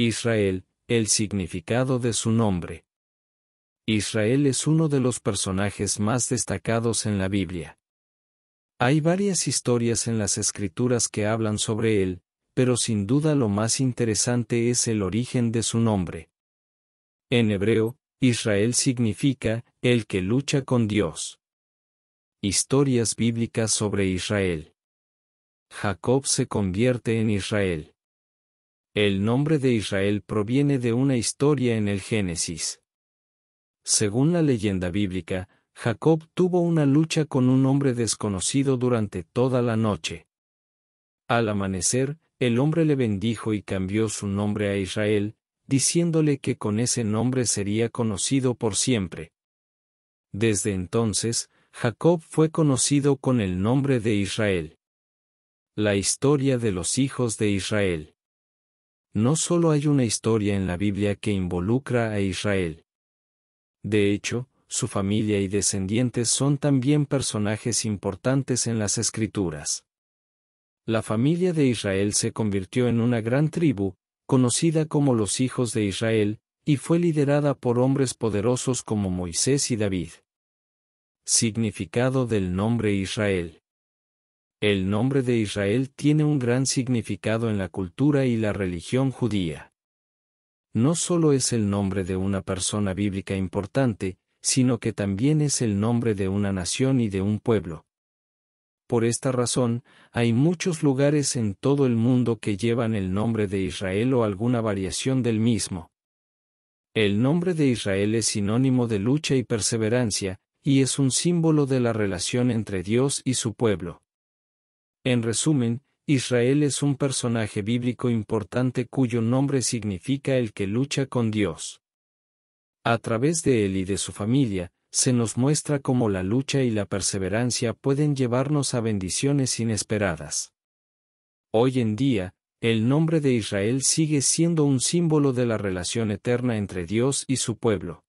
Israel, el significado de su nombre. Israel es uno de los personajes más destacados en la Biblia. Hay varias historias en las escrituras que hablan sobre él, pero sin duda lo más interesante es el origen de su nombre. En hebreo, Israel significa el que lucha con Dios. Historias bíblicas sobre Israel. Jacob se convierte en Israel. El nombre de Israel proviene de una historia en el Génesis. Según la leyenda bíblica, Jacob tuvo una lucha con un hombre desconocido durante toda la noche. Al amanecer, el hombre le bendijo y cambió su nombre a Israel, diciéndole que con ese nombre sería conocido por siempre. Desde entonces, Jacob fue conocido con el nombre de Israel. La historia de los hijos de Israel. No solo hay una historia en la Biblia que involucra a Israel. De hecho, su familia y descendientes son también personajes importantes en las escrituras. La familia de Israel se convirtió en una gran tribu, conocida como los hijos de Israel, y fue liderada por hombres poderosos como Moisés y David. Significado del nombre Israel. El nombre de Israel tiene un gran significado en la cultura y la religión judía. No solo es el nombre de una persona bíblica importante, sino que también es el nombre de una nación y de un pueblo. Por esta razón, hay muchos lugares en todo el mundo que llevan el nombre de Israel o alguna variación del mismo. El nombre de Israel es sinónimo de lucha y perseverancia, y es un símbolo de la relación entre Dios y su pueblo. En resumen, Israel es un personaje bíblico importante cuyo nombre significa el que lucha con Dios. A través de él y de su familia, se nos muestra cómo la lucha y la perseverancia pueden llevarnos a bendiciones inesperadas. Hoy en día, el nombre de Israel sigue siendo un símbolo de la relación eterna entre Dios y su pueblo.